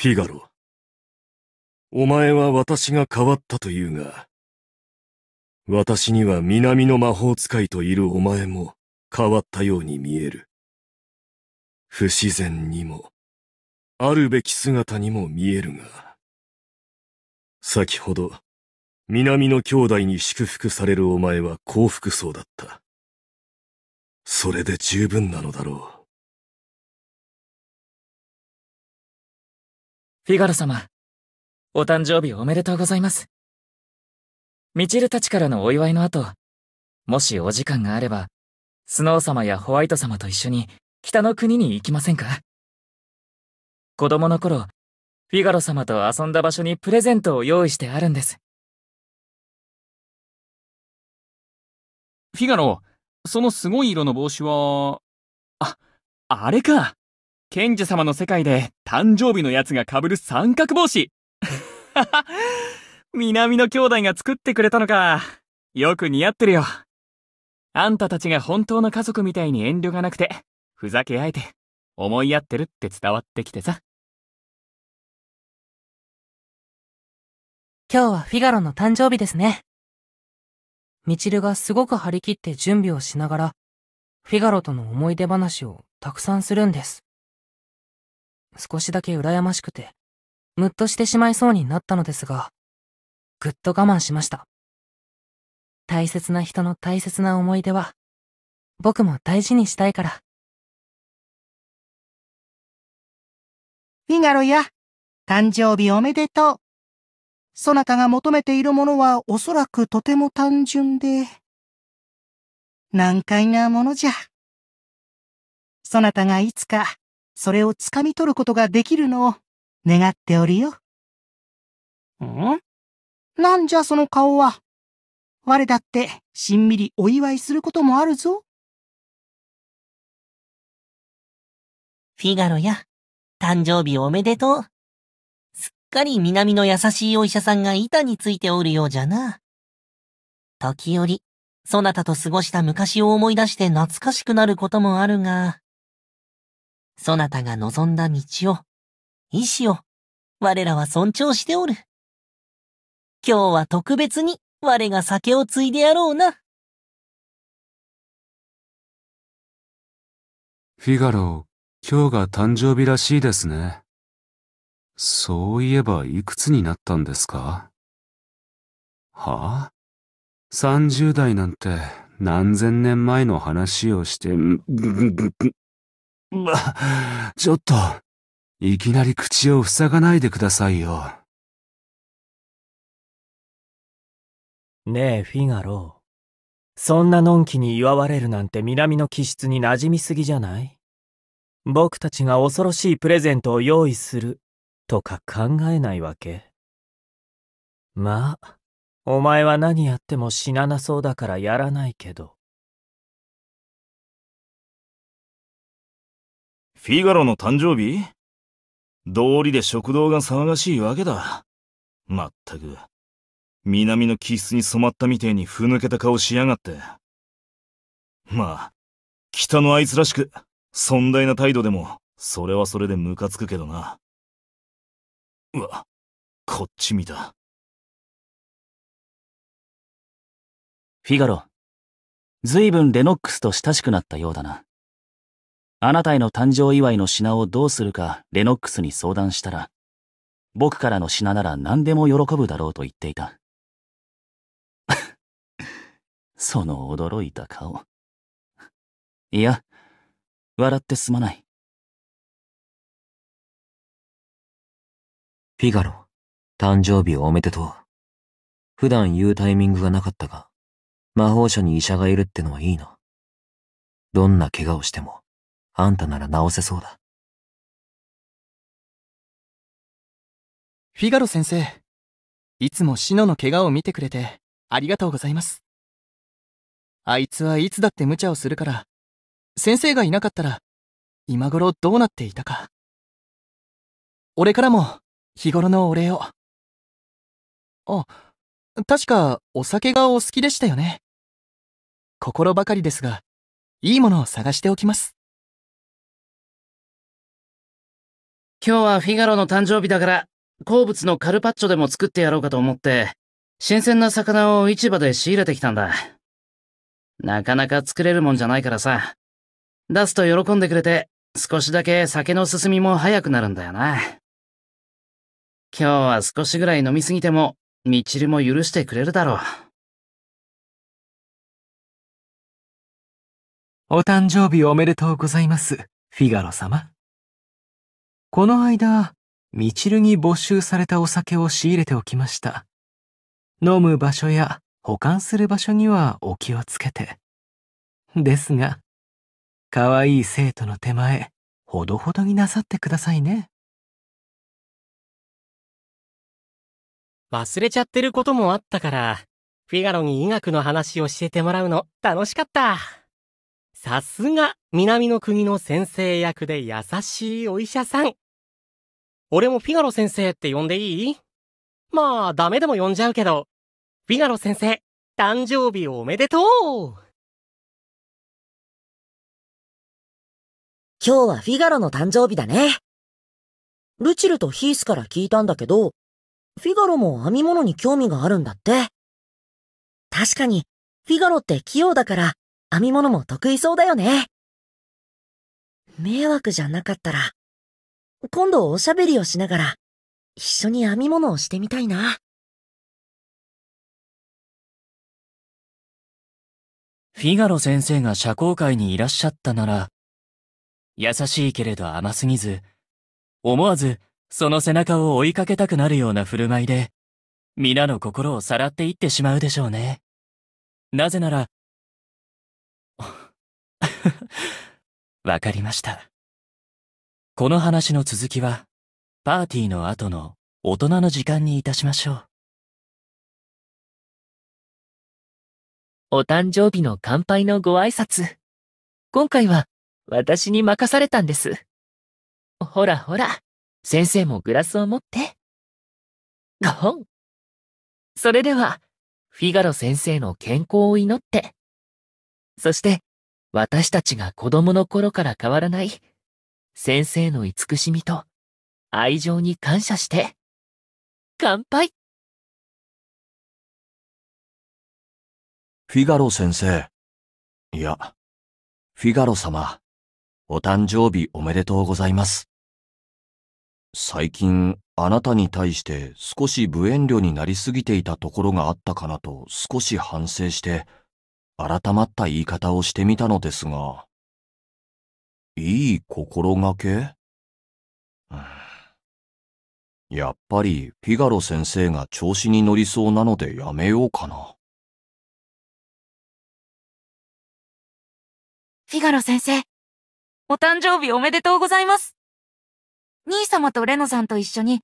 フィガロ。お前は私が変わったと言うが、私には南の魔法使いといるお前も変わったように見える。不自然にも、あるべき姿にも見えるが、先ほど、南の兄弟に祝福されるお前は幸福そうだった。それで十分なのだろう。フィガロ様、お誕生日おめでとうございます。ミチルたちからのお祝いの後、もしお時間があれば、スノー様やホワイト様と一緒に北の国に行きませんか子供の頃、フィガロ様と遊んだ場所にプレゼントを用意してあるんです。フィガロ、そのすごい色の帽子は、あ、あれか。賢者様の世界で誕生日のやつが被る三角帽子。南の兄弟が作ってくれたのか。よく似合ってるよ。あんたたちが本当の家族みたいに遠慮がなくて、ふざけあえて、思いやってるって伝わってきてさ。今日はフィガロの誕生日ですね。みちるがすごく張り切って準備をしながら、フィガロとの思い出話をたくさんするんです。少しだけ羨ましくて、むっとしてしまいそうになったのですが、ぐっと我慢しました。大切な人の大切な思い出は、僕も大事にしたいから。フィガロや、誕生日おめでとう。そなたが求めているものはおそらくとても単純で、難解なものじゃ。そなたがいつかそれをつかみ取ることができるのを願っておるよ。んなんじゃその顔は。我だってしんみりお祝いすることもあるぞ。フィガロや、誕生日おめでとう。すっかり南の優しいお医者さんが板についておるようじゃな。時折、そなたと過ごした昔を思い出して懐かしくなることもあるが。そなたが望んだ道を、意志を、我らは尊重しておる。今日は特別に我が酒を継いでやろうな。フィガロ、今日が誕生日らしいですね。そういえばいくつになったんですかはあ三十代なんて何千年前の話をして、ま、ちょっと、いきなり口を塞がないでくださいよ。ねえ、フィガロー。そんなのんきに祝われるなんて南の気質に馴染みすぎじゃない僕たちが恐ろしいプレゼントを用意するとか考えないわけ。まあ、お前は何やっても死ななそうだからやらないけど。フィガロの誕生日道理で食堂が騒がしいわけだ。まったく、南の気質に染まったみてえにふぬけた顔しやがって。まあ、北のあいつらしく、尊大な態度でも、それはそれでムカつくけどな。うわ、こっち見た。フィガロ、ずいぶんレノックスと親しくなったようだな。あなたへの誕生祝いの品をどうするかレノックスに相談したら、僕からの品なら何でも喜ぶだろうと言っていた。その驚いた顔。いや、笑ってすまない。フィガロ、誕生日おめでとう。普段言うタイミングがなかったが、魔法者に医者がいるってのはいいな。どんな怪我をしても、あんたなら直せそうだ。フィガロ先生、いつもシノの怪我を見てくれてありがとうございます。あいつはいつだって無茶をするから、先生がいなかったら、今頃どうなっていたか。俺からも、日頃のお礼を。あ、確かお酒がお好きでしたよね。心ばかりですが、いいものを探しておきます。今日はフィガロの誕生日だから、好物のカルパッチョでも作ってやろうかと思って、新鮮な魚を市場で仕入れてきたんだ。なかなか作れるもんじゃないからさ。出すと喜んでくれて、少しだけ酒の進みも早くなるんだよな。今日は少しぐらい飲みすぎても、みちるも許してくれるだろう。お誕生日おめでとうございます、フィガロ様。この間、みちるに没収されたお酒を仕入れておきました。飲む場所や保管する場所にはお気をつけて。ですが、可愛い生徒の手前、ほどほどになさってくださいね。忘れちゃってることもあったから、フィガロに医学の話を教えてもらうの楽しかった。さすが、南の国の先生役で優しいお医者さん。俺もフィガロ先生って呼んでいいまあ、ダメでも呼んじゃうけど。フィガロ先生、誕生日おめでとう今日はフィガロの誕生日だね。ルチルとヒースから聞いたんだけど、フィガロも編み物に興味があるんだって。確かに、フィガロって器用だから、編み物も得意そうだよね。迷惑じゃなかったら、今度おしゃべりをしながら、一緒に編み物をしてみたいな。フィガロ先生が社交界にいらっしゃったなら、優しいけれど甘すぎず、思わずその背中を追いかけたくなるような振る舞いで、皆の心をさらっていってしまうでしょうね。なぜなら、わかりました。この話の続きは、パーティーの後の大人の時間にいたしましょう。お誕生日の乾杯のご挨拶。今回は私に任されたんです。ほらほら、先生もグラスを持って。ごほん。それでは、フィガロ先生の健康を祈って、そして、私たちが子供の頃から変わらない先生の慈しみと愛情に感謝して、乾杯フィガロ先生。いや、フィガロ様、お誕生日おめでとうございます。最近、あなたに対して少し無遠慮になりすぎていたところがあったかなと少し反省して、改まった言い方をしてみたのですが。いい心がけやっぱりフィガロ先生が調子に乗りそうなのでやめようかな。フィガロ先生、お誕生日おめでとうございます。兄様とレノさんと一緒に、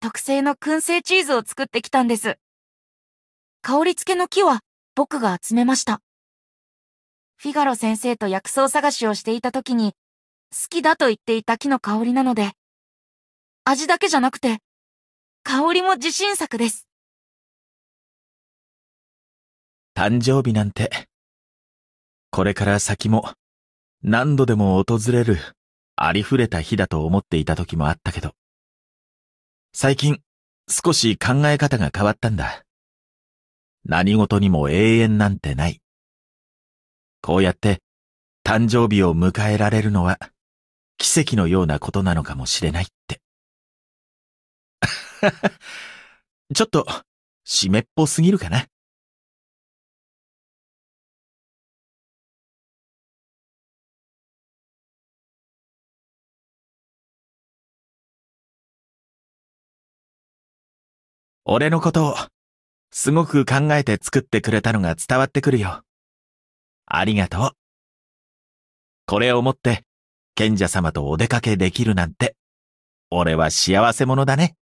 特製の燻製チーズを作ってきたんです。香り付けの木は僕が集めました。フィガロ先生と薬草探しをしていた時に、好きだと言っていた木の香りなので、味だけじゃなくて、香りも自信作です。誕生日なんて、これから先も何度でも訪れるありふれた日だと思っていた時もあったけど、最近少し考え方が変わったんだ。何事にも永遠なんてない。こうやって誕生日を迎えられるのは奇跡のようなことなのかもしれないって。ちょっと湿っぽすぎるかな。俺のことをすごく考えて作ってくれたのが伝わってくるよ。ありがとう。これをもって賢者様とお出かけできるなんて、俺は幸せ者だね。